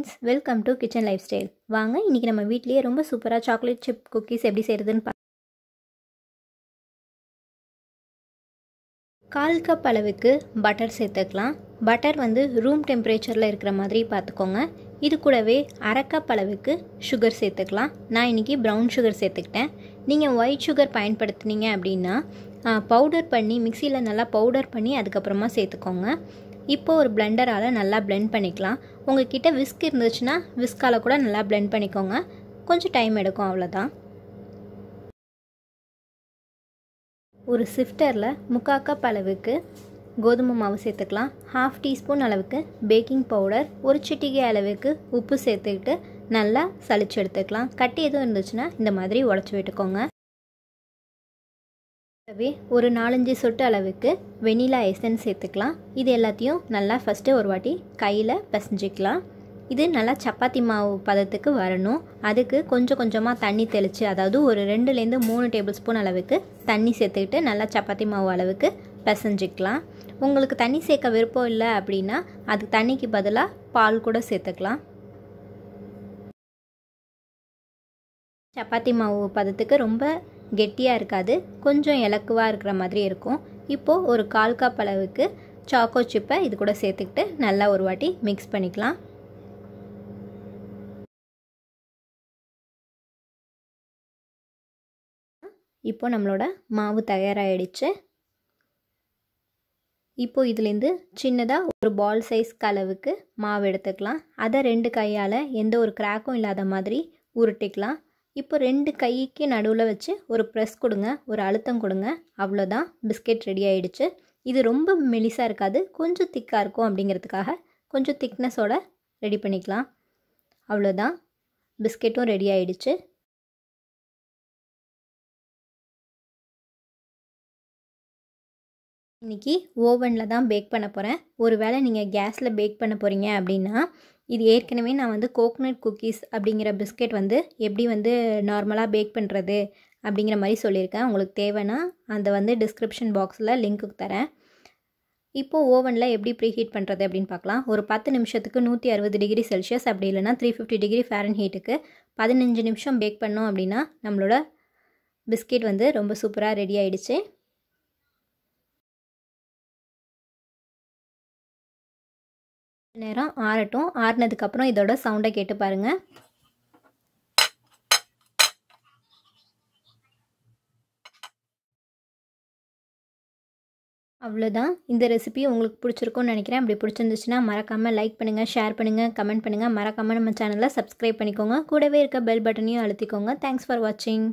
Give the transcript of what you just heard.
friends welcome to kitchen lifestyle வாங்க இன்றைக்கி நம்ம வீட்லேயே ரொம்ப சூப்பராக சாக்லேட் சிப் குக்கீஸ் எப்படி செய்கிறதுன்னு பா கால் கப் அளவுக்கு பட்டர் சேர்த்துக்கலாம் பட்டர் வந்து ரூம் டெம்பரேச்சரில் இருக்கிற மாதிரி பார்த்துக்கோங்க இது கூடவே அரை கப் அளவுக்கு சுகர் சேர்த்துக்கலாம் நான் இன்றைக்கி ப்ரௌன் சுகர் சேர்த்துக்கிட்டேன் நீங்கள் ஒயிட் சுகர் பயன்படுத்தினீங்க அப்படின்னா பவுடர் பண்ணி மிக்சியில் நல்லா பவுடர் பண்ணி அதுக்கப்புறமா சேர்த்துக்கோங்க இப்போ ஒரு பிளெண்டரால் நல்லா பிளெண்ட் பண்ணிக்கலாம் உங்கள் கிட்டே விஸ்க் இருந்துச்சுன்னா விஸ்கால் கூட நல்லா பிளெண்ட் பண்ணிக்கோங்க கொஞ்சம் டைம் எடுக்கும் அவ்வளோதான் ஒரு சிஃப்டரில் முக்கா கப் அளவுக்கு கோதுமை மாவு சேர்த்துக்கலாம் ஹாஃப் டீஸ்பூன் அளவுக்கு பேக்கிங் பவுடர் ஒரு சிட்டிகை அளவுக்கு உப்பு சேர்த்துக்கிட்டு நல்லா சளிச்சு எடுத்துக்கலாம் கட்டி எதுவும் இருந்துச்சுன்னா இந்த மாதிரி உடச்சி விட்டுக்கோங்க கூடவே ஒரு நாலஞ்சு சொட்டு அளவுக்கு வெனிலா எசன்ஸ் சேர்த்துக்கலாம் இது எல்லாத்தையும் நல்லா ஃபஸ்ட்டு ஒரு வாட்டி கையில் பசஞ்சிக்கலாம் இது நல்லா சப்பாத்தி மாவு பதத்துக்கு வரணும் அதுக்கு கொஞ்சம் கொஞ்சமாக தண்ணி தெளித்து அதாவது ஒரு ரெண்டுலேருந்து மூணு டேபிள் ஸ்பூன் அளவுக்கு தண்ணி சேர்த்துக்கிட்டு நல்லா சப்பாத்தி மாவு அளவுக்கு பசஞ்சிக்கலாம் உங்களுக்கு தண்ணி சேர்க்க விருப்பம் இல்லை அப்படின்னா அதுக்கு தண்ணிக்கு பதிலாக பால் கூட சேர்த்துக்கலாம் சப்பாத்தி மாவு பதத்துக்கு ரொம்ப கெட்டியாக இருக்காது கொஞ்சம் இலக்குவாக இருக்கிற மாதிரி இருக்கும் இப்போது ஒரு கால் கப் அளவுக்கு சாக்கோ சிப்பை இது கூட சேர்த்துக்கிட்டு நல்லா ஒரு வாட்டி மிக்ஸ் பண்ணிக்கலாம் இப்போ நம்மளோட மாவு தயாராகிடுச்சு இப்போ இதுலேருந்து சின்னதாக ஒரு பால் சைஸ்க்கு அளவுக்கு மாவு எடுத்துக்கலாம் அதை ரெண்டு கையால் எந்த ஒரு கிராக்கும் இல்லாத மாதிரி உருட்டிக்கலாம் இப்போ ரெண்டு கைக்கு நடுவில் வச்சு ஒரு ப்ரெஸ் கொடுங்க ஒரு அழுத்தம் கொடுங்க அவ்வளோதான் பிஸ்கெட் ரெடி ஆகிடுச்சு இது ரொம்ப மெலிசாக இருக்காது கொஞ்சம் திக்காக இருக்கும் அப்படிங்கிறதுக்காக கொஞ்சம் திக்னஸோட ரெடி பண்ணிக்கலாம் அவ்வளோதான் பிஸ்கெட்டும் ரெடி ஆகிடுச்சு இன்றைக்கி ஓவனில் தான் பேக் பண்ண போகிறேன் ஒரு வேளை நீங்கள் கேஸில் பேக் பண்ண போகிறீங்க அப்படின்னா இது ஏற்கனவே நான் வந்து கோகனட் குக்கீஸ் அப்படிங்கிற பிஸ்கெட் வந்து எப்படி வந்து நார்மலாக பேக் பண்ணுறது அப்படிங்கிற மாதிரி சொல்லியிருக்கேன் உங்களுக்கு தேவைன்னா அந்த வந்து டிஸ்கிரிப்ஷன் பாக்ஸில் லிங்க்கு தரேன் இப்போது ஓவனில் எப்படி ப்ரீ ஹீட் பண்ணுறது அப்படின்னு பார்க்கலாம் ஒரு பத்து நிமிஷத்துக்கு நூற்றி அறுபது டிகிரி செல்சியஸ் அப்படி இல்லைனா த்ரீ ஃபிஃப்டி டிகிரி ஃபேரன் ஹீட்டுக்கு பதினஞ்சு நிமிஷம் பேக் பண்ணோம் அப்படின்னா நம்மளோட பிஸ்கெட் வந்து ரொம்ப சூப்பராக ரெடி ஆகிடுச்சு நேரம் ஆறட்டும் ஆறினதுக்கப்புறம் இதோட சவுண்டை கேட்டு பாருங்கள் அவ்வளோதான் இந்த ரெசிபி உங்களுக்கு பிடிச்சிருக்கும்னு நினைக்கிறேன் அப்படி பிடிச்சிருந்துச்சுன்னா மறக்காமல் லைக் பண்ணுங்கள் ஷேர் பண்ணுங்கள் கமெண்ட் பண்ணுங்கள் மறக்காமல் நம்ம சேனலை சப்ஸ்கிரைப் பண்ணிக்கோங்க கூடவே இருக்க பெல் பட்டனையும் அழுத்திக்கோங்க தேங்க்ஸ் ஃபார் வாட்சிங்